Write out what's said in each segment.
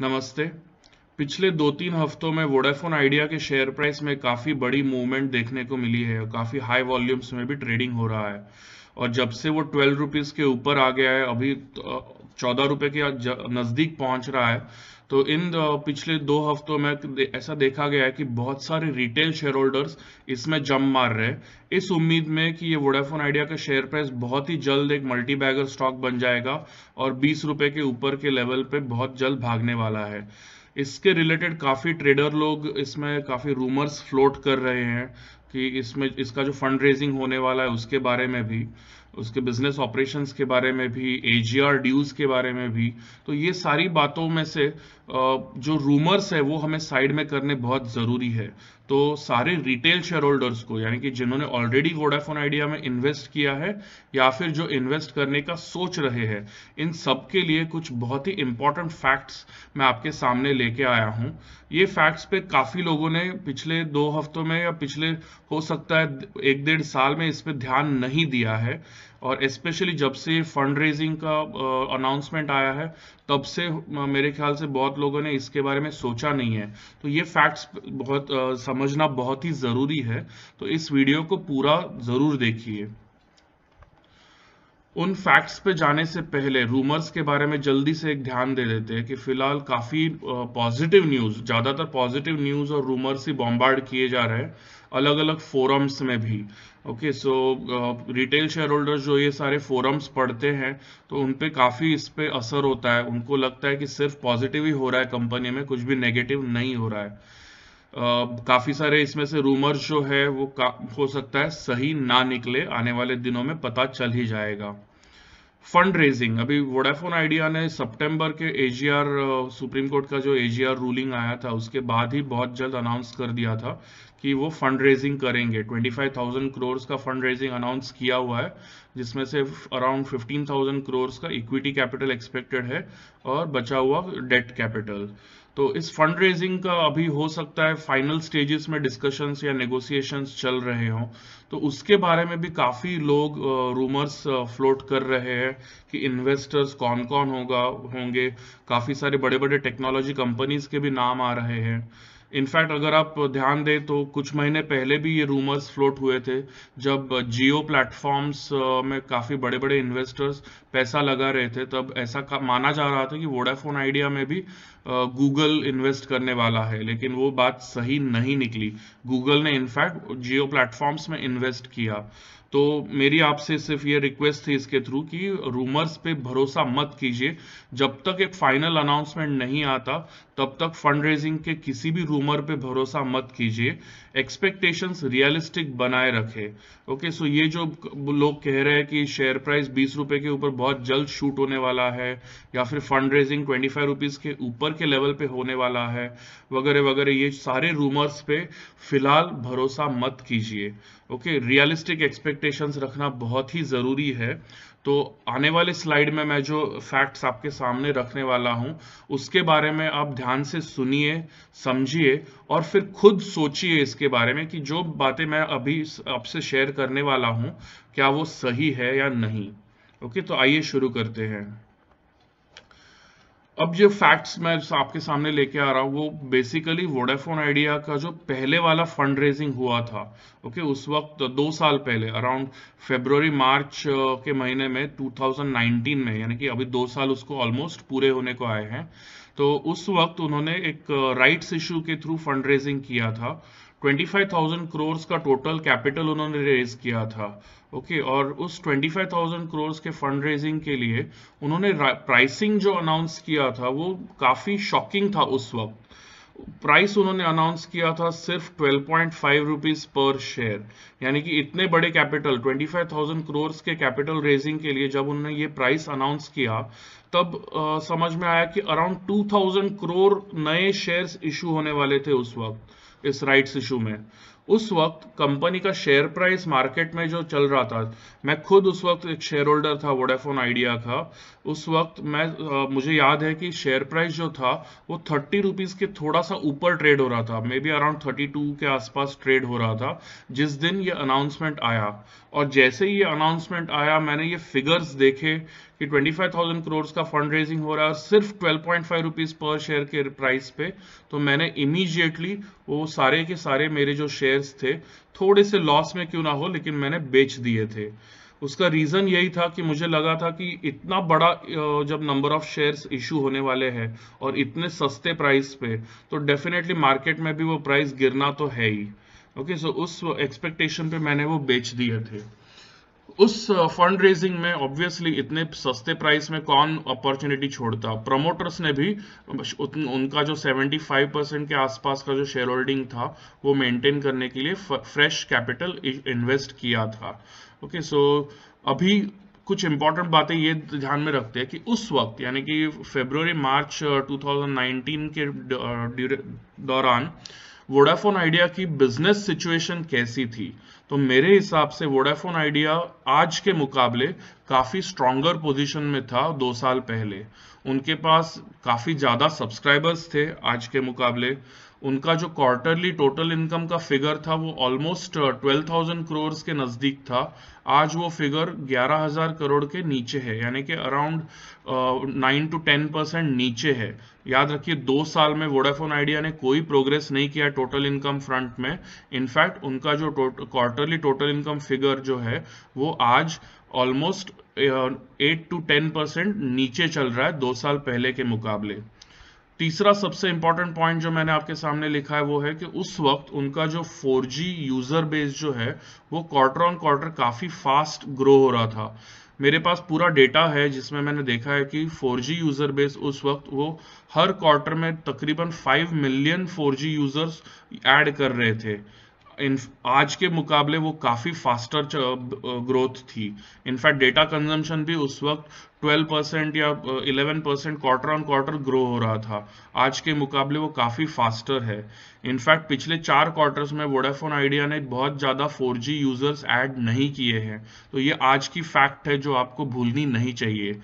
नमस्ते पिछले दो तीन हफ्तों में वोडाफोन आइडिया के शेयर प्राइस में काफ़ी बड़ी मूवमेंट देखने को मिली है और काफ़ी हाई वॉल्यूम्स में भी ट्रेडिंग हो रहा है और जब से वो ट्वेल्व रुपीज़ के ऊपर आ गया है अभी चौदह रुपए के नज़दीक पहुंच रहा है तो इन पिछले दो हफ्तों में ऐसा देखा गया है कि बहुत सारे रिटेल शेयर होल्डर्स इसमें जम मार रहे हैं इस उम्मीद में कि ये वोडाफोन आइडिया का शेयर प्राइस बहुत ही जल्द एक मल्टी बैगर स्टॉक बन जाएगा और बीस रुपए के ऊपर के लेवल पे बहुत जल्द भागने वाला है इसके रिलेटेड काफ़ी ट्रेडर लोग इसमें काफ़ी रूमर्स फ्लोट कर रहे हैं कि इसमें इसका जो फंड रेजिंग होने वाला है उसके बारे में भी उसके बिजनेस ऑपरेशंस के बारे में भी एजीआर ड्यूज के बारे में भी तो ये सारी बातों में से जो रूमर्स है वो हमें साइड में करने बहुत ज़रूरी है तो सारे रिटेल शेयर होल्डर्स को यानी कि जिन्होंने ऑलरेडी वोडाफोन आइडिया में इन्वेस्ट किया है या फिर जो इन्वेस्ट करने का सोच रहे हैं इन सब के लिए कुछ बहुत ही इंपॉर्टेंट फैक्ट्स मैं आपके सामने लेके आया हूं ये फैक्ट्स पे काफ़ी लोगों ने पिछले दो हफ्तों में या पिछले हो सकता है एक डेढ़ साल में इस पर ध्यान नहीं दिया है और स्पेशली जब से फंड रेजिंग का अनाउंसमेंट आया है तब से मेरे ख्याल से बहुत लोगों ने इसके बारे में सोचा नहीं है तो ये फैक्ट्स बहुत uh, समझना बहुत ही ज़रूरी है तो इस वीडियो को पूरा ज़रूर देखिए उन फैक्ट्स पे जाने से पहले रूमर्स के बारे में जल्दी से एक ध्यान दे देते हैं कि फिलहाल काफ़ी पॉजिटिव न्यूज़ ज़्यादातर पॉजिटिव न्यूज़ और रूमर्स ही बॉम्बार्ड किए जा रहे हैं अलग अलग फोरम्स में भी okay so retail shareholders जो ये सारे फोरम्स पढ़ते हैं तो उन काफ़ी इस पर असर होता है उनको लगता है कि सिर्फ पॉजिटिव ही हो रहा है कंपनी में कुछ भी नेगेटिव नहीं हो रहा है uh, काफ़ी सारे इसमें से रूमर्स जो है वो हो सकता है सही ना निकले आने वाले दिनों में पता चल ही जाएगा फंड रेजिंग अभी वोडाफोन आइडिया ने सितंबर के एजीआर सुप्रीम कोर्ट का जो एजीआर रूलिंग आया था उसके बाद ही बहुत जल्द अनाउंस कर दिया था कि वो फंड रेजिंग करेंगे 25,000 करोड़ का फंड रेजिंग अनाउंस किया हुआ है जिसमें से अराउंड 15,000 करोड़ का इक्विटी कैपिटल एक्सपेक्टेड है और बचा हुआ डेट कैपिटल तो इस फंड रेजिंग का अभी हो सकता है फाइनल स्टेजेस में डिस्कशंस या नेगोशिएशंस चल रहे हों तो उसके बारे में भी काफ़ी लोग रूमर्स फ्लोट कर रहे हैं कि इन्वेस्टर्स कौन कौन होगा होंगे काफ़ी सारे बड़े बड़े टेक्नोलॉजी कंपनीज के भी नाम आ रहे हैं इनफैक्ट अगर आप ध्यान दें तो कुछ महीने पहले भी ये रूमर्स फ्लोट हुए थे जब जियो प्लेटफॉर्म्स में काफ़ी बड़े बड़े इन्वेस्टर्स पैसा लगा रहे थे तब तो ऐसा माना जा रहा था कि वोडाफोन आइडिया में भी गूगल इन्वेस्ट करने वाला है लेकिन वो बात सही नहीं निकली गूगल ने इनफैक्ट जियो प्लेटफॉर्म्स में इन्वेस्ट किया तो मेरी आपसे सिर्फ ये रिक्वेस्ट थी इसके थ्रू कि रूमर्स पे भरोसा मत कीजिए जब तक एक फाइनल अनाउंसमेंट नहीं आता तब तक फंड रेजिंग के किसी भी रूमर पे भरोसा मत कीजिए एक्सपेक्टेशंस रियलिस्टिक बनाए रखें ओके सो ये जो लोग कह रहे हैं कि शेयर प्राइस बीस रुपए के ऊपर बहुत जल्द शूट होने वाला है या फिर fund raising twenty five rupees के ऊपर के लेवल पे होने वाला है वगैरह वगैरह ये सारे रूमर्स पे फिलहाल भरोसा मत कीजिए ओके रियलिस्टिक एक्सपेक्टेशंस रखना बहुत ही ज़रूरी है तो आने वाले स्लाइड में मैं जो फैक्ट्स आपके सामने रखने वाला हूँ उसके बारे में आप ध्यान से सुनिए समझिए और फिर खुद सोचिए इसके बारे में कि जो बातें मैं अभी आपसे शेयर करने वाला हूँ क्या वो सही है या नहीं ओके तो आइए शुरू करते हैं अब जो फैक्ट्स मैं आपके सामने लेके आ रहा हूँ वो बेसिकली वोडाफोन आइडिया का जो पहले वाला फंड रेजिंग हुआ था ओके उस वक्त दो साल पहले अराउंड फेब्रवरी मार्च के महीने में 2019 में यानी कि अभी दो साल उसको ऑलमोस्ट पूरे होने को आए हैं तो उस वक्त उन्होंने एक राइट्स इशू के थ्रू फंड रेजिंग किया था 25,000 करोड़ का टोटल कैपिटल उन्होंने रेज किया था ओके okay, और उस 25,000 करोड़ के फंड रेजिंग के लिए उन्होंने प्राइसिंग जो अनाउंस किया था वो काफ़ी शॉकिंग था उस वक्त प्राइस उन्होंने अनाउंस किया था सिर्फ 12.5 पॉइंट पर शेयर यानी कि इतने बड़े कैपिटल 25,000 करोड़ के कैपिटल रेजिंग के लिए जब उन्होंने ये प्राइस अनाउंस किया तब आ, समझ में आया कि अराउंड 2,000 करोड़ नए शेयर्स इशू होने वाले थे उस वक्त इस राइट्स इशू में उस वक्त कंपनी का शेयर प्राइस मार्केट में जो चल रहा था मैं खुद उस वक्त एक शेयर होल्डर था वोडाफोन आइडिया का उस वक्त मैं आ, मुझे याद है कि शेयर प्राइस जो था वो थर्टी रुपीज़ के थोड़ा सा ऊपर ट्रेड हो रहा था may be around thirty two के आसपास ट्रेड हो रहा था जिस दिन ये अनाउंसमेंट आया और जैसे ही ये अनाउंसमेंट आया मैंने ये फिगर्स देखे कि 25,000 करोड़ का फंड रेजिंग हो रहा है सिर्फ 12.5 पॉइंट पर शेयर के प्राइस पे तो मैंने इमीजिएटली वो सारे के सारे मेरे जो शेयर्स थे थोड़े से लॉस में क्यों ना हो लेकिन मैंने बेच दिए थे उसका रीज़न यही था कि मुझे लगा था कि इतना बड़ा जब नंबर ऑफ शेयर्स इशू होने वाले हैं और इतने सस्ते प्राइस पे तो डेफिनेटली मार्केट में भी वो प्राइस गिरना तो है ही ओके okay, सो so उस एक्सपेक्टेशन पे मैंने वो बेच दिए थे उस फंड रेजिंग में ऑब्वियसली इतने सस्ते प्राइस में कौन अपॉर्चुनिटी छोड़ता प्रमोटर्स ने भी उनका जो 75 परसेंट के आसपास का जो शेयर होल्डिंग था वो मेंटेन करने के लिए फ्रेश कैपिटल इन्वेस्ट किया था ओके okay, सो so अभी कुछ इंपॉर्टेंट बातें ये ध्यान में रखते हैं कि उस वक्त यानी कि फेब्रुवरी मार्च 2019 के दौरान वोडाफोन आइडिया की बिजनेस सिचुएशन कैसी थी तो मेरे हिसाब से वोडाफोन आइडिया आज के मुकाबले काफ़ी स्ट्रॉन्गर पोजीशन में था दो साल पहले उनके पास काफ़ी ज़्यादा सब्सक्राइबर्स थे आज के मुकाबले उनका जो क्वार्टरली टोटल इनकम का फिगर था वो ऑलमोस्ट 12,000 करोड़ के नज़दीक था आज वो फिगर 11,000 करोड़ के नीचे है यानी कि around nine to ten percent नीचे है याद रखिए दो साल में वोडाफोन आइडिया ने कोई प्रोग्रेस नहीं किया टोटल इनकम फ्रंट में इनफैक्ट उनका जो क्वार्टरली टोटल इनकम फिगर जो है वो आज almost eight to ten percent नीचे चल रहा है दो साल पहले के मुकाबले तीसरा सबसे इंपॉर्टेंट पॉइंट जो मैंने आपके सामने लिखा है वो है कि उस वक्त उनका जो 4G यूजर बेस जो है वो क्वार्टर ऑन क्वार्टर काफी फास्ट ग्रो हो रहा था मेरे पास पूरा डेटा है जिसमें मैंने देखा है कि 4G यूजर बेस उस वक्त वो हर क्वार्टर में तकरीबन 5 मिलियन 4G यूजर्स ऐड कर रहे थे इन आज के मुकाबले वो काफ़ी फास्टर ग्रोथ थी इनफैक्ट डेटा कंजम्पशन भी उस वक्त 12 परसेंट या 11 percent quarter on quarter grow हो रहा था आज के मुकाबले वो काफ़ी फास्टर है इनफैक्ट पिछले चार क्वार्टर्स में वोडाफोन आइडिया ने बहुत ज़्यादा 4G यूज़र्स ऐड नहीं किए हैं तो ये आज की फैक्ट है जो आपको भूलनी नहीं चाहिए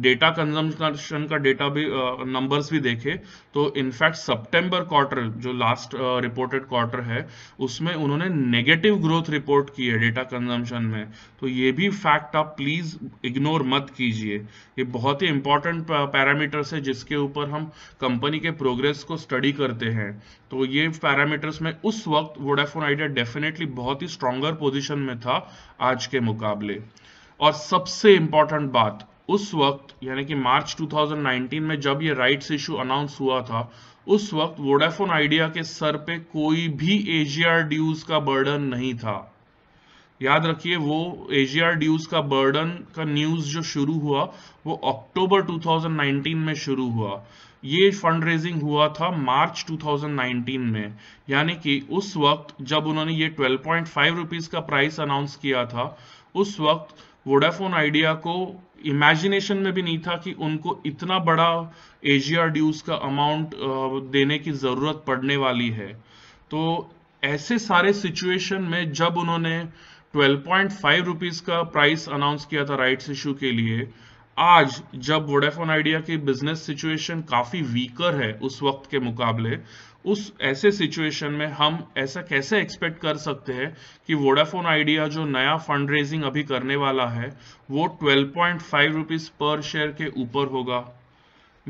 डेटा कंजम्पन का डेटा भी नंबर्स भी देखे तो इनफैक्ट सितंबर क्वार्टर जो लास्ट रिपोर्टेड क्वार्टर है उसमें उन्होंने नेगेटिव ग्रोथ रिपोर्ट की है डेटा कंजम्पन में तो ये भी फैक्ट आप प्लीज इग्नोर मत कीजिए ये बहुत ही इंपॉर्टेंट पैरामीटर्स है जिसके ऊपर हम कंपनी के प्रोग्रेस को स्टडी करते हैं तो ये पैरामीटर्स में उस वक्त वोडाफोन आइडिया डेफिनेटली बहुत ही स्ट्रॉन्गर पोजिशन में था आज के मुकाबले और सबसे इंपॉर्टेंट बात उस वक्त यानी कि मार्च 2019 में जब ये राइट्स इशू अनाउंस हुआ था उस वक्त वोडाफोन आइडिया के सर पे कोई भी एजीआर ड्यूज का बर्डन नहीं था याद रखिए वो एजीआर ड्यूज का बर्डन का न्यूज जो शुरू हुआ वो अक्टूबर 2019 में शुरू हुआ ये फंड रेजिंग हुआ था मार्च 2019 में यानी कि उस वक्त जब उन्होंने ये 12.5 पॉइंट का प्राइस अनाउंस किया था उस वक्त वोडाफोन आइडिया को इमेजिनेशन में भी नहीं था कि उनको इतना बड़ा एजिया ड्यूज का अमाउंट देने की ज़रूरत पड़ने वाली है तो ऐसे सारे सिचुएशन में जब उन्होंने 12.5 पॉइंट रुपीज़ का प्राइस अनाउंस किया था राइट्स इशू के लिए आज जब वोडाफोन आइडिया की बिजनेस सिचुएशन काफ़ी वीकर है उस वक्त के मुकाबले उस ऐसे सिचुएशन में हम ऐसा कैसे एक्सपेक्ट कर सकते हैं कि वोडाफोन आइडिया जो नया फंड रेजिंग अभी करने वाला है वो ट्वेल्व पॉइंट फाइव रुपीज़ पर शेयर के ऊपर होगा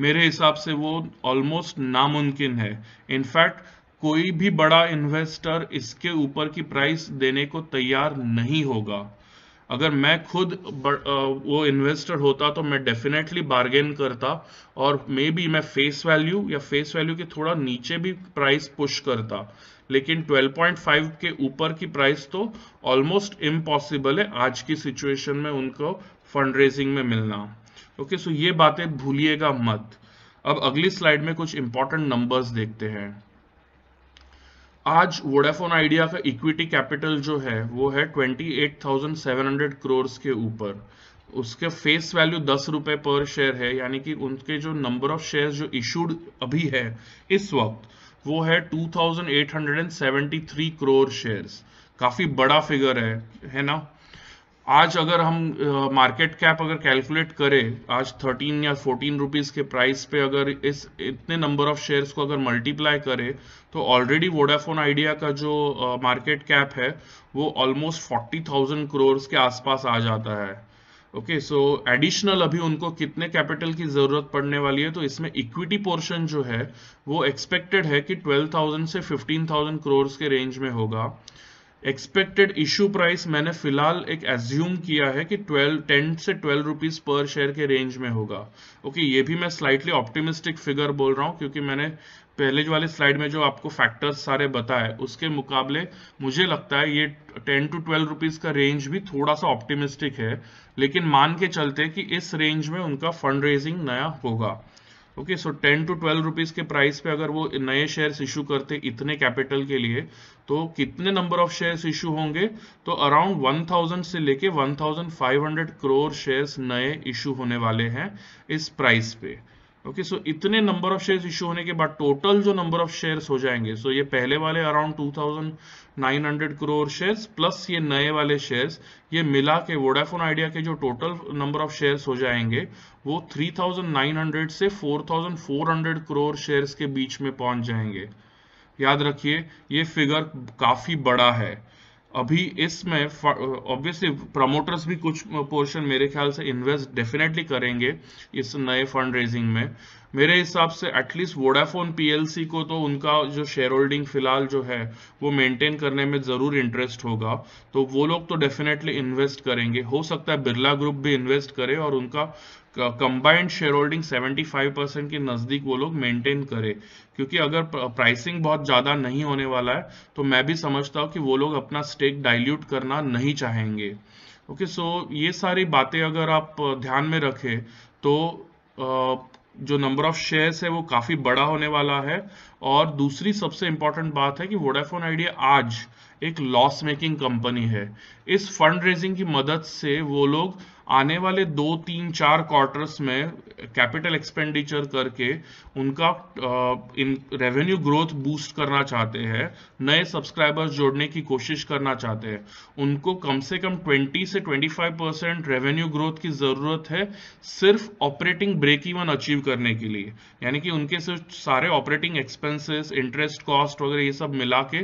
मेरे हिसाब से वो ऑलमोस्ट नामुमकिन है इनफैक्ट कोई भी बड़ा इन्वेस्टर इसके ऊपर की प्राइस देने को तैयार नहीं होगा अगर मैं खुद वो इन्वेस्टर होता तो मैं डेफिनेटली बार्गेन करता और मे बी मैं फेस वैल्यू या फेस वैल्यू के थोड़ा नीचे भी प्राइस पुश करता लेकिन 12.5 के ऊपर की प्राइस तो ऑलमोस्ट इम्पॉसिबल है आज की सिचुएशन में उनको फंड रेजिंग में मिलना ओके सो ये बातें भूलिएगा मत अब अगली स्लाइड में कुछ इंपॉर्टेंट नंबर्स देखते हैं आज वोडाफोन आइडिया का इक्विटी कैपिटल जो है वो है 28,700 करोड़ के ऊपर उसके फेस वैल्यू दस रुपए पर शेयर है यानी कि उनके जो नंबर ऑफ शेयर्स जो इशूड अभी है इस वक्त वो है 2,873 करोड़ शेयर्स काफ़ी बड़ा फिगर है है ना आज अगर हम मार्केट कैप अगर कैलकुलेट करें आज 13 या 14 रुपीस के प्राइस पे अगर इस इतने नंबर ऑफ शेयर्स को अगर मल्टीप्लाई करें तो ऑलरेडी वोडाफोन आइडिया का जो मार्केट कैप है वो ऑलमोस्ट 40,000 क्रोर्स के आसपास आ जाता है ओके सो एडिशनल अभी उनको कितने कैपिटल की ज़रूरत पड़ने वाली है तो इसमें इक्विटी पोर्शन जो है वो एक्सपेक्टेड है कि 12,000 से 15,000 क्रोर्स के रेंज में होगा एक्सपेक्टेड इशू प्राइस मैंने फिलहाल एक एज्यूम किया है कि 12 टेन से 12 रुपीज पर शेयर के रेंज में होगा ओके okay, ये भी मैं स्लाइटली ऑप्टिमिस्टिक फिगर बोल रहा हूँ क्योंकि मैंने पहले वाले स्लाइड में जो आपको फैक्टर्स सारे बताए उसके मुकाबले मुझे लगता है ये टेन टू ट्वेल्व रुपीज का रेंज भी थोड़ा सा ऑप्टिमिस्टिक है लेकिन मान के चलते कि इस रेंज में उनका फंड रेजिंग नया होगा okay so ten to twelve rupees के प्राइस पे अगर वो नए शेयर्स इशू करते इतने कैपिटल के लिए तो कितने नंबर ऑफ शेयर्स इशू होंगे तो अराउंड 1000 से लेके 1500 करोड़ शेयर्स नए इशू होने वाले हैं इस प्राइस पे ओके सो इतने नंबर ऑफ शेयर्स इशू होने के बाद टोटल जो नंबर ऑफ शेयर्स हो जाएंगे सो so ये पहले वाले अराउंड 2900 करोड़ शेयर्स प्लस ये नए वाले शेयर्स ये मिला के वोडाफोन आइडिया के जो टोटल नंबर ऑफ शेयर्स हो जाएंगे वो 3900 से 4400 करोड़ शेयर्स के बीच में पहुंच जाएंगे याद रखिए ये फिगर काफी बड़ा है अभी इसमें ऑब्वियसली प्रमोटर्स भी कुछ पोर्शन मेरे ख्याल से इन्वेस्ट डेफिनेटली करेंगे इस नए फंड रेजिंग में मेरे हिसाब से एटलीस्ट वोडाफोन पीएलसी को तो उनका जो शेयर होल्डिंग फिलहाल जो है वो मेंटेन करने में ज़रूर इंटरेस्ट होगा तो वो लोग तो डेफिनेटली इन्वेस्ट करेंगे हो सकता है बिरला ग्रुप भी इन्वेस्ट करे और उनका combined share holding five percent के नज़दीक वो लोग मेंटेन करें क्योंकि अगर प्राइसिंग बहुत ज़्यादा नहीं होने वाला है तो मैं भी समझता हूँ कि वो लोग अपना स्टेक डाइल्यूट करना नहीं चाहेंगे ओके okay, सो so ये सारी बातें अगर आप ध्यान में रखें तो आ, जो नंबर ऑफ शेयर्स है वो काफ़ी बड़ा होने वाला है और दूसरी सबसे इंपॉर्टेंट बात है कि वोडाफोन आइडिया आज एक लॉस मेकिंग कंपनी है इस फंड रेजिंग की मदद से वो लोग आने वाले दो तीन चार क्वार्टर्स में कैपिटल एक्सपेंडिचर करके उनका इन रेवेन्यू ग्रोथ बूस्ट करना चाहते हैं नए सब्सक्राइबर्स जोड़ने की कोशिश करना चाहते हैं उनको कम से कम 20 से 25 परसेंट रेवेन्यू ग्रोथ की ज़रूरत है सिर्फ ऑपरेटिंग ब्रेक इवन अचीव करने के लिए यानी कि उनके सिर्फ सारे ऑपरेटिंग एक्सपेंसेस इंटरेस्ट कॉस्ट वगैरह ये सब मिला के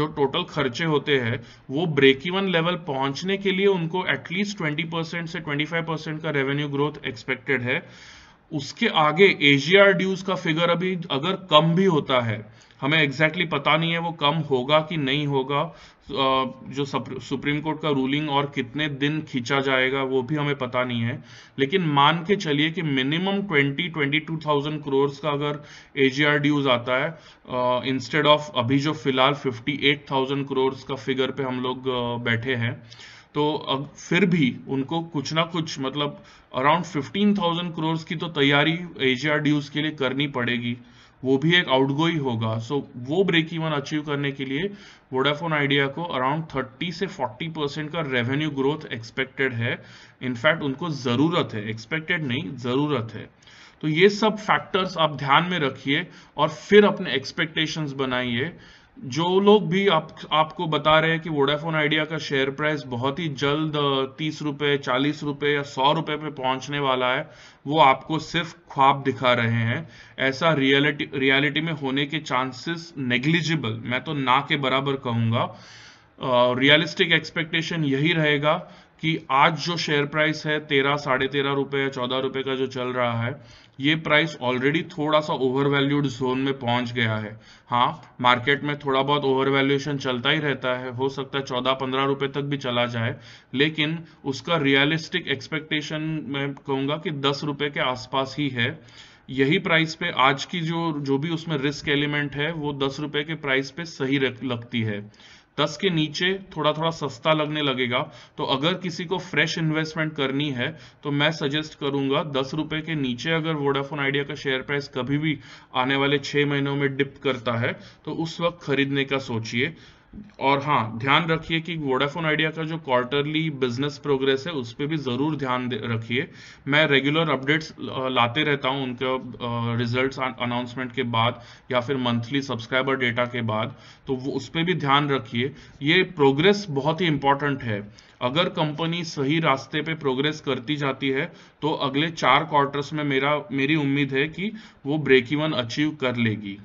जो टोटल खर्च खर्चे होते हैं वो ब्रेक इवन लेवल पहुंचने के लिए उनको एटलीस्ट 20 परसेंट से 25 परसेंट का रेवेन्यू ग्रोथ एक्सपेक्टेड है उसके आगे एजीआर ड्यूज का फिगर अभी अगर कम भी होता है हमें एग्जैक्टली exactly पता नहीं है वो कम होगा कि नहीं होगा जो सुप्रीम कोर्ट का रूलिंग और कितने दिन खींचा जाएगा वो भी हमें पता नहीं है लेकिन मान के चलिए कि मिनिमम 20 22,000 करोड़ का अगर ए ड्यूज आता है इंस्टेड ऑफ अभी जो फिलहाल 58,000 करोर्स का फिगर पे हम लोग बैठे हैं तो अब फिर भी उनको कुछ ना कुछ मतलब अराउंड 15,000 थाउजेंड की तो तैयारी ए ड्यूज के लिए करनी पड़ेगी वो भी एक गोई होगा सो so, वो ब्रेक इवन अचीव करने के लिए वोडाफोन आइडिया को अराउंड 30 से 40 परसेंट का रेवेन्यू ग्रोथ एक्सपेक्टेड है इनफैक्ट उनको ज़रूरत है एक्सपेक्टेड नहीं ज़रूरत है तो ये सब फैक्टर्स आप ध्यान में रखिए और फिर अपने एक्सपेक्टेशंस बनाइए जो लोग भी आप आपको बता रहे हैं कि वोडाफोन आइडिया का शेयर प्राइस बहुत ही जल्द तीस रुपए चालीस रुपए या सौ रुपए पे पहुंचने वाला है वो आपको सिर्फ ख्वाब दिखा रहे हैं ऐसा रियलिटी रियलिटी में होने के चांसेस नेग्लिजिबल मैं तो ना के बराबर कहूंगा रियलिस्टिक एक्सपेक्टेशन यही रहेगा कि आज जो शेयर प्राइस है तेरह साढ़े तेरह रुपये या चौदह रुपये का जो चल रहा है ये प्राइस ऑलरेडी थोड़ा सा ओवर वैल्यूड जोन में पहुंच गया है हाँ मार्केट में थोड़ा बहुत ओवर वैल्यूएशन चलता ही रहता है हो सकता है चौदह पंद्रह रुपए तक भी चला जाए लेकिन उसका रियलिस्टिक एक्सपेक्टेशन मैं कहूंगा कि दस रुपए के आसपास ही है यही प्राइस पे आज की जो जो भी उसमें रिस्क एलिमेंट है वो दस रुपए के प्राइस पे सही लगती है दस के नीचे थोड़ा थोड़ा सस्ता लगने लगेगा तो अगर किसी को फ्रेश इन्वेस्टमेंट करनी है तो मैं सजेस्ट करूंगा दस रुपए के नीचे अगर वोडाफोन आइडिया का शेयर प्राइस कभी भी आने वाले छह महीनों में डिप करता है तो उस वक्त खरीदने का सोचिए और हाँ ध्यान रखिए कि वोडाफोन आइडिया का जो क्वार्टरली बिजनेस प्रोग्रेस है उस पर भी ज़रूर ध्यान रखिए मैं रेगुलर अपडेट्स लाते रहता हूँ उनके रिजल्ट्स अनाउंसमेंट के बाद या फिर मंथली सब्सक्राइबर डेटा के बाद तो वो उस पर भी ध्यान रखिए ये प्रोग्रेस बहुत ही इंपॉर्टेंट है अगर कंपनी सही रास्ते पे प्रोग्रेस करती जाती है तो अगले चार क्वार्टर्स में मेरा मेरी उम्मीद है कि वो ब्रेक इवन अचीव कर लेगी